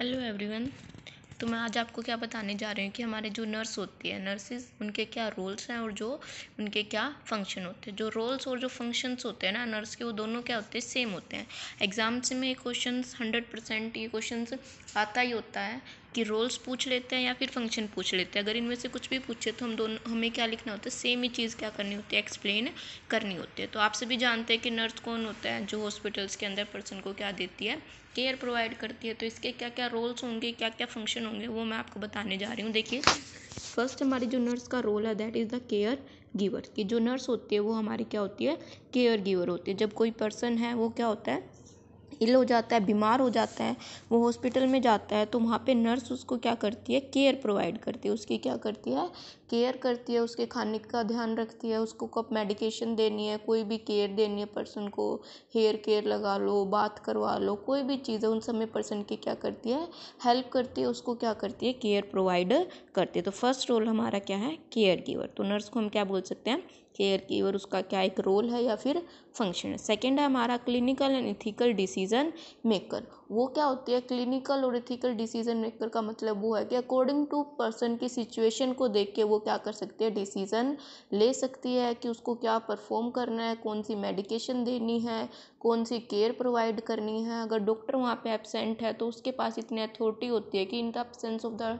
hello everyone तो मैं आज आपको क्या बताने जा रही हूँ कि हमारे जो नर्स होती है नर्सेज उनके क्या रोल्स हैं और जो उनके क्या फंक्शन होते हैं जो रोल्स और जो फंक्शंस होते हैं ना नर्स के वो दोनों क्या होते हैं सेम होते हैं एग्ज़ाम्स में क्वेश्चन हंड्रेड परसेंट ये क्वेश्चन आता ही होता है कि रोल्स पूछ लेते हैं या फिर फंक्शन पूछ लेते हैं अगर इनमें से कुछ भी पूछे तो हम दोनों हमें क्या लिखना होता है सेम ही चीज़ क्या करनी होती है एक्सप्लेन करनी होती है तो आप सभी जानते हैं कि नर्स कौन होता है जो हॉस्पिटल्स के अंदर पर्सन को क्या देती है केयर प्रोवाइड करती है तो इसके क्या क्या रोल्स होंगे क्या क्या फंक्शन होंगे वो मैं आपको बताने जा रही हूँ देखिए फर्स्ट हमारी जो नर्स का रोल है that is the caregiver कि जो नर्स होती है वो हमारी क्या होती है केयर गिवर होती है जब कोई पर्सन है वो क्या होता है इल हो जाता है बीमार हो जाता है वो हॉस्पिटल में जाता है तो वहाँ पे नर्स उसको क्या करती है केयर प्रोवाइड करती है उसकी क्या करती है केयर करती है उसके खाने का ध्यान रखती है उसको कब मेडिकेशन देनी है कोई भी केयर देनी है पर्सन को हेयर केयर लगा लो बात करवा लो कोई भी चीज़ है उन सब में पर्सन की क्या करती है हेल्प करती है उसको क्या करती है केयर प्रोवाइड करती है तो फर्स्ट रोल हमारा क्या है केयर गिवर तो नर्स को हम क्या बोल सकते हैं केयर कीवर उसका क्या एक रोल है या फिर फंक्शन है सेकेंड है हमारा clinical and ethical decision maker वो क्या होती है क्लिनिकल और इथिकल डिसीजन मेकर का मतलब वो है कि अकॉर्डिंग टू पर्सन की सिचुएशन को देख के वो क्या कर सकती है डिसीज़न ले सकती है कि उसको क्या परफॉर्म करना है कौन सी मेडिकेशन देनी है कौन सी केयर प्रोवाइड करनी है अगर डॉक्टर वहाँ पे एबसेंट है तो उसके पास इतनी अथॉरिटी होती है कि in the absence of the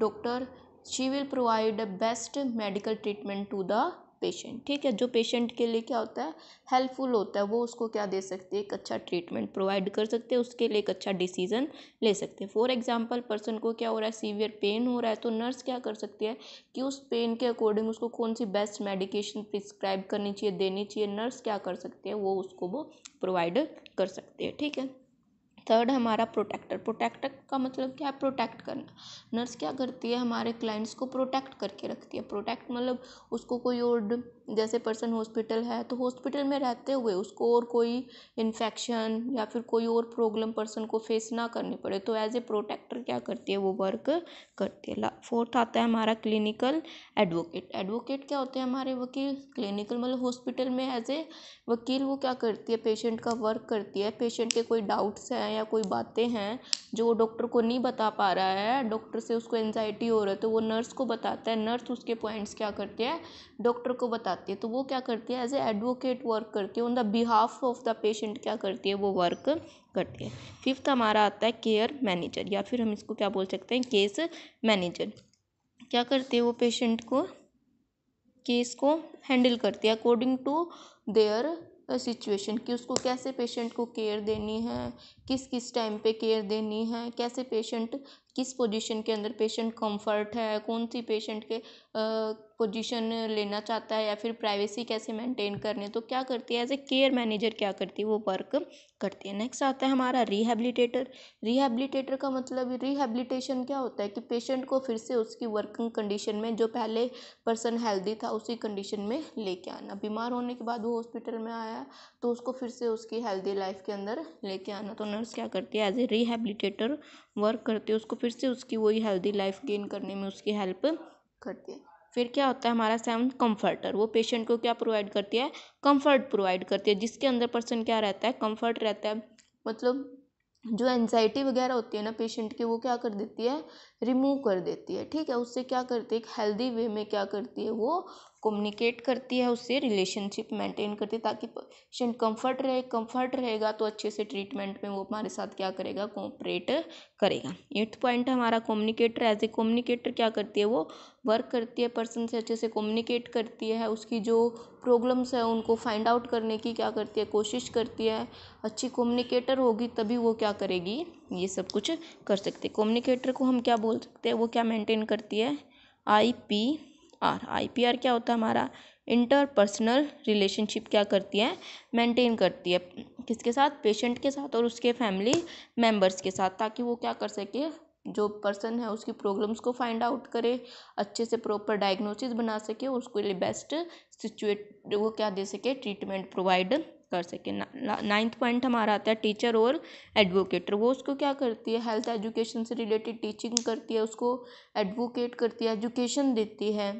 doctor she will provide a best medical treatment to the patient ठीक है जो पेशेंट के लिए क्या होता है हेल्पफुल होता है वो उसको क्या दे सकते हैं एक अच्छा ट्रीटमेंट प्रोवाइड कर सकते हैं उसके लिए एक अच्छा डिसीजन ले सकते हैं फॉर एग्जांपल पर्सन को क्या हो रहा है सीवियर पेन हो रहा है तो नर्स क्या कर सकती है कि उस पेन के अकॉर्डिंग उसको कौन सी बेस्ट मेडिकेशन प्रिस्क्राइब करनी चाहिए देनी चाहिए नर्स क्या कर सकती है वो उसको वो प्रोवाइड कर सकते हैं ठीक है थर्ड हमारा प्रोटेक्टर प्रोटेक्टर का मतलब क्या है प्रोटेक्ट करना नर्स क्या करती है हमारे क्लाइंट्स को प्रोटेक्ट करके रखती है प्रोटेक्ट मतलब उसको कोई और जैसे पर्सन हॉस्पिटल है तो हॉस्पिटल में रहते हुए उसको और कोई इन्फेक्शन या फिर कोई और प्रॉब्लम पर्सन को फेस ना करनी पड़े तो एज ए प्रोटेक्टर क्या करती है वो वर्क करती है फोर्थ आता है हमारा क्लिनिकल एडवोकेट एडवोकेट क्या होते हैं हमारे वकील क्लिनिकल मतलब हॉस्पिटल में एज ए वकील वो क्या करती है पेशेंट का वर्क करती है पेशेंट के कोई डाउट्स हैं या कोई बातें हैं जो वो डॉक्टर को नहीं बता पा रहा है डॉक्टर से उसको एनजाइटी हो रहा है तो वो नर्स को बताता है नर्स उसके पॉइंट्स क्या करती है डॉक्टर को बताती है तो वो क्या करती है एज ए एडवोकेट वर्क करती है on the behalf of the patient क्या करती है वो वर्क करती है फिफ्थ हमारा आता है केयर मैनेजर या फिर हम इसको क्या बोल सकते हैं केस मैनेजर क्या करती है वो पेशेंट को केस को हैंडल करती है अकॉर्डिंग टू देयर सिचुएशन कि उसको कैसे पेशेंट को केयर देनी है किस किस टाइम पे केयर देनी है कैसे पेशेंट किस पोजीशन के अंदर पेशेंट कंफर्ट है कौन सी पेशेंट के पोजीशन लेना चाहता है या फिर प्राइवेसी कैसे मेंटेन करनी है तो क्या करती है एज ए केयर मैनेजर क्या करती है वो वर्क करती है नेक्स्ट आता है हमारा रिहेबिलिटेटर रिहेबिलिटेटर का मतलब रिहेबिलिटेशन क्या होता है कि पेशेंट को फिर से उसकी वर्किंग कंडीशन में जो पहले पर्सन हेल्दी था उसी कंडीशन में लेके आना बीमार होने के बाद वो हॉस्पिटल में आया तो उसको फिर से उसकी हेल्दी लाइफ के अंदर लेके आना तो नर्स क्या करती है एज ए रिहेबिलिटेटर वर्क करती है उसको फिर से उसकी वही हेल्दी लाइफ गेन करने में उसकी हेल्प करती है फिर क्या होता है हमारा सेवन कंफर्टर वो पेशेंट को क्या प्रोवाइड करती है कंफर्ट प्रोवाइड करती है जिसके अंदर पर्सन क्या रहता है कंफर्ट रहता है मतलब जो एनजाइटी वगैरह होती है ना पेशेंट की वो क्या कर देती है रिमूव कर देती है ठीक है उससे क्या करती है एक हेल्दी वे में क्या करती है वो कम्युनिकेट करती है उससे रिलेशनशिप मेंटेन करती है ताकि पेशेंट कंफर्ट रहे कंफर्ट रहेगा तो अच्छे से ट्रीटमेंट में वो हमारे साथ क्या करेगा कोऑपरेट करेगा एट्थ पॉइंट हमारा कम्युनिकेटर एज ए कम्युनिकेटर क्या करती है वो वर्क करती है पर्सन से अच्छे से कम्युनिकेट करती है उसकी जो प्रॉब्लम्स है उनको फाइंड आउट करने की क्या करती है कोशिश करती है अच्छी कम्युनिकेटर होगी तभी वो क्या करेगी ये सब कुछ कर सकते कम्युनिकेटर को हम क्या बोल बोल सकते हैं वो क्या मेंटेन करती है I P R I P R क्या होता है हमारा इंटरपर्सनल रिलेशनशिप क्या करती है मेंटेन करती है किसके साथ पेशेंट के साथ और उसके फैमिली मेंबर्स के साथ ताकि वो क्या कर सके जो पर्सन है उसकी प्रॉब्लम्स को फाइंड आउट करे अच्छे से प्रॉपर डायग्नोसिस बना सके उसके लिए बेस्ट सिचुएट वो क्या दे सके ट्रीटमेंट प्रोवाइड कर सके नाइन्थ पॉइंट हमारा आता है टीचर और एडवोकेट वो उसको क्या करती है हेल्थ एजुकेशन से रिलेटेड टीचिंग करती है उसको एडवोकेट करती है एजुकेशन देती है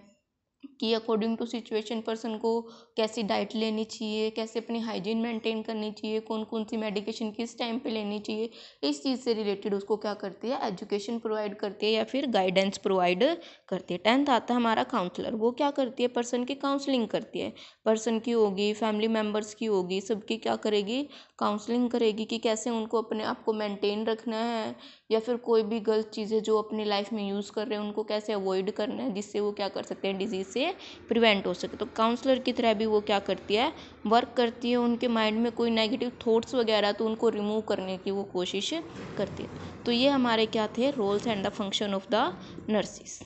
कि अकॉर्डिंग टू सिचुएशन पर्सन को कैसी डाइट लेनी चाहिए कैसे अपनी हाइजीन मेंटेन करनी चाहिए कौन कौन सी मेडिकेशन किस टाइम पे लेनी चाहिए इस चीज़ से रिलेटेड उसको क्या करती है एजुकेशन प्रोवाइड करती है या फिर गाइडेंस प्रोवाइड करती है टेंथ आता है हमारा काउंसलर वो क्या करती है पर्सन की काउंसलिंग करती है पर्सन की होगी फैमिली मेम्बर्स की होगी सबकी क्या करेगी काउंसलिंग करेगी कि कैसे उनको अपने आप को मेंटेन रखना है या फिर कोई भी गलत चीज़ें जो अपनी लाइफ में यूज़ कर रहे हैं उनको कैसे अवॉइड करना है जिससे वो क्या कर सकते हैं डिजीज़ से प्रिवेंट हो सके तो काउंसलर की तरह भी वो क्या करती है वर्क करती है उनके माइंड में कोई नेगेटिव थॉट्स वगैरह तो उनको रिमूव करने की वो कोशिश करती है तो ये हमारे क्या थे roles and the function of the nurses